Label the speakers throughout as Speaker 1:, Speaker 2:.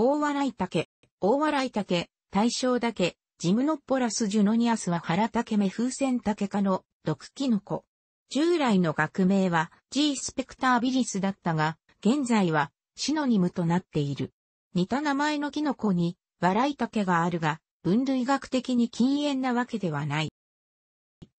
Speaker 1: 大笑い竹、大笑い竹、大正竹、ジムノッポラスジュノニアスは原竹目風船竹科の毒キノコ。従来の学名は G スペクタービリスだったが、現在はシノニムとなっている。似た名前のキノコに笑い竹があるが、分類学的に禁煙なわけではない。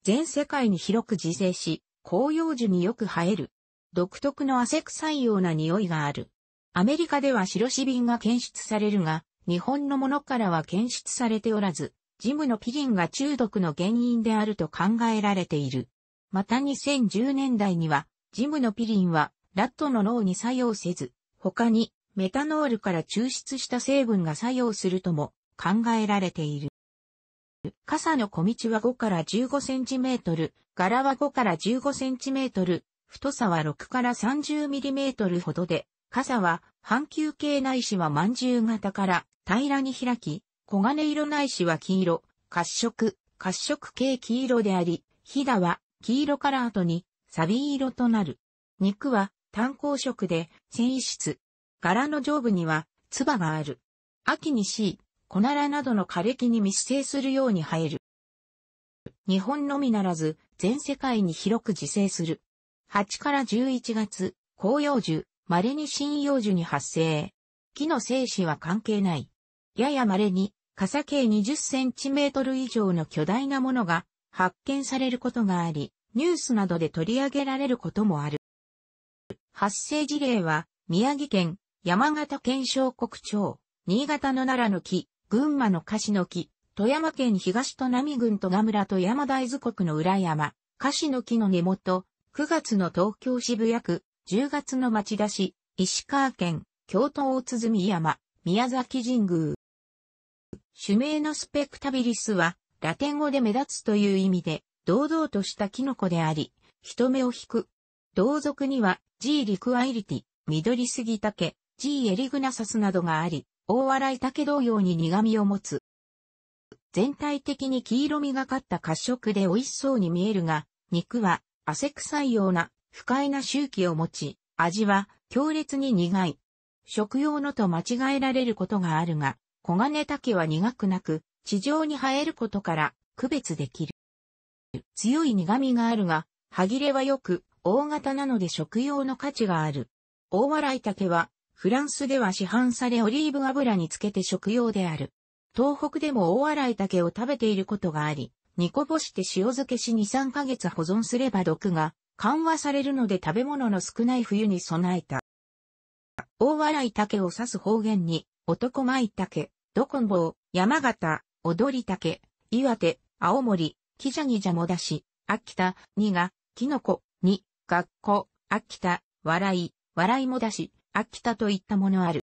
Speaker 1: 全世界に広く自生し、広葉樹によく生える。独特の汗臭いような匂いがある。アメリカでは白紙瓶が検出されるが、日本のものからは検出されておらず、ジムのピリンが中毒の原因であると考えられている。また2010年代には、ジムのピリンは、ラットの脳に作用せず、他に、メタノールから抽出した成分が作用するとも考えられている。傘の小道は5から15センチメートル、柄は5から15センチメートル、太さは6から30ミリメートルほどで、傘は半球形内いは饅頭型から平らに開き、黄金色内いは黄色、褐色、褐色系黄色であり、ひだは黄色から後にサビ色となる。肉は炭鉱色で繊維質。柄の上部には唾がある。秋にし、コナラなどの枯れ木に密生するように生える。日本のみならず全世界に広く自生する。8から11月、紅葉樹、稀に針葉樹に発生。木の生死は関係ない。やや稀に、傘径20センチメートル以上の巨大なものが発見されることがあり、ニュースなどで取り上げられることもある。発生事例は、宮城県、山形県小国町、新潟の奈良の木、群馬の菓子の木、富山県東砺波郡戸賀村と山大豆国の裏山、菓子の木の根元、9月の東京渋谷区、10月の町田市、石川県、京都大鼓山、宮崎神宮。種名のスペクタビリスは、ラテン語で目立つという意味で、堂々としたキノコであり、人目を引く。同族には、G リクアイリティ、緑杉竹、G エリグナサスなどがあり、大洗竹同様に苦味を持つ。全体的に黄色みがかった褐色で美味しそうに見えるが、肉は汗臭いような不快な周期を持ち、味は強烈に苦い。食用のと間違えられることがあるが、黄金竹は苦くなく、地上に生えることから区別できる。強い苦味があるが、歯切れは良く、大型なので食用の価値がある。大笑竹は、フランスでは市販されオリーブ油につけて食用である。東北でも大洗竹を食べていることがあり、煮こぼして塩漬けし2、3ヶ月保存すれば毒が緩和されるので食べ物の少ない冬に備えた。大笑い竹を指す方言に、男舞竹、どこんぼう、山形、踊り竹、岩手、青森、キジャギジャもだし、秋田、にが、キノコ、に、学校、秋田、笑い、笑いもだし、秋田といったものある。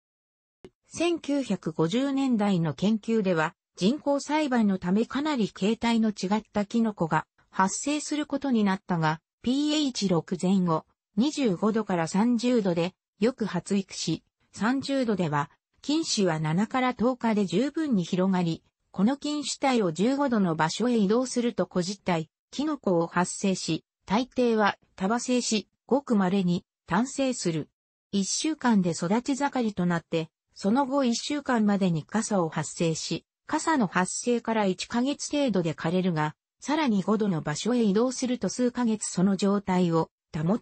Speaker 1: 1950年代の研究では、人工栽培のためかなり形態の違ったキノコが発生することになったが、pH6 前後、25度から30度でよく発育し、30度では、菌種は7から10日で十分に広がり、この菌種体を15度の場所へ移動すると小実体、キノコを発生し、大抵は多葉性し、ごく稀に単生する。1週間で育ち盛りとなって、その後1週間までに傘を発生し、傘の発生から1ヶ月程度で枯れるが、さらに5度の場所へ移動すると数ヶ月その状態を保っ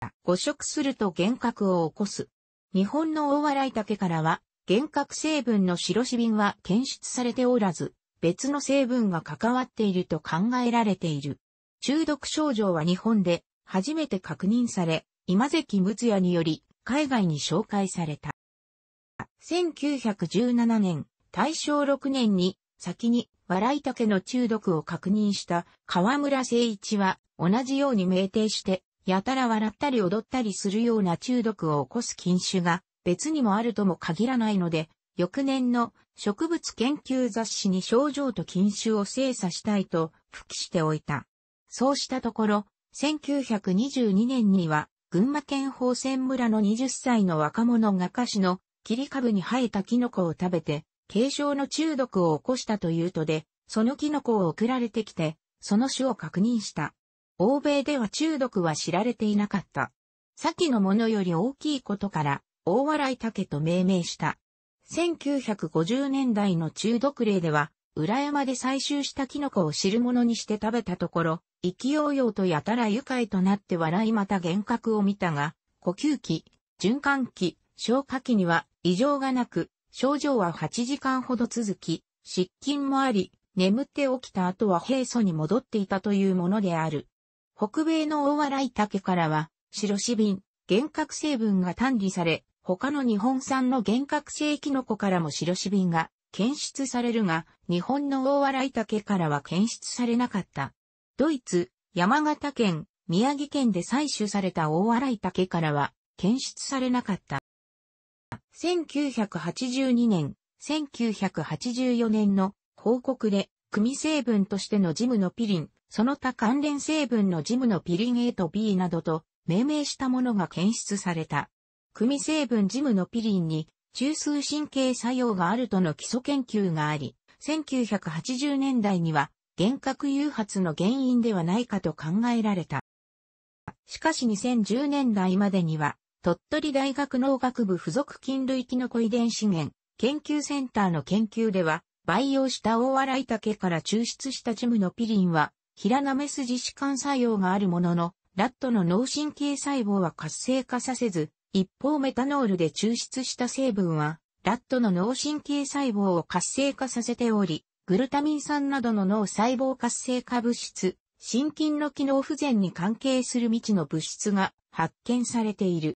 Speaker 1: た。誤食すると幻覚を起こす。日本の大洗竹からは、幻覚成分の白シビンは検出されておらず、別の成分が関わっていると考えられている。中毒症状は日本で初めて確認され、今関睦也により海外に紹介された。1917年、大正6年に先に笑い竹の中毒を確認した河村誠一は同じように命定して、やたら笑ったり踊ったりするような中毒を起こす禁酒が別にもあるとも限らないので、翌年の植物研究雑誌に症状と禁酒を精査したいと付記しておいた。そうしたところ、1922年には群馬県宝泉村の20歳の若者が菓子の切り株に生えたキノコを食べて軽症の中毒を起こしたというとで、そのキノコを送られてきて、その種を確認した。欧米では中毒は知られていなかった。先のものより大きいことから、大笑い竹と命名した。1950年代の中毒例では、裏山で採集したキノコを汁物にして食べたところ、ようようとやたら愉快となって笑いまた幻覚を見たが、呼吸器、循環器、消化器には異常がなく、症状は8時間ほど続き、失禁もあり、眠って起きた後は平素に戻っていたというものである。北米の大洗竹からは、白紙ビン、幻覚成分が単理され、他の日本産の幻覚性キノコからも白紙ビが検出されるが、日本の大洗竹からは検出されなかった。ドイツ、山形県、宮城県で採取された大洗竹からは検出されなかった。1982年、1984年の報告で、組成分としてのジムのピリン、その他関連成分のジムのピリン A と B などと命名したものが検出された。組成分ジムのピリンに中枢神経作用があるとの基礎研究があり、1980年代には幻覚誘発の原因ではないかと考えられた。しかし2010年代までには鳥取大学農学部附属菌類キノコ遺伝資源研究センターの研究では、培養した大洗竹から抽出したジムのピリンは、平なめ筋弛管作用があるものの、ラットの脳神経細胞は活性化させず、一方メタノールで抽出した成分は、ラットの脳神経細胞を活性化させており、グルタミン酸などの脳細胞活性化物質、心筋の機能不全に関係する未知の物質が発見されている。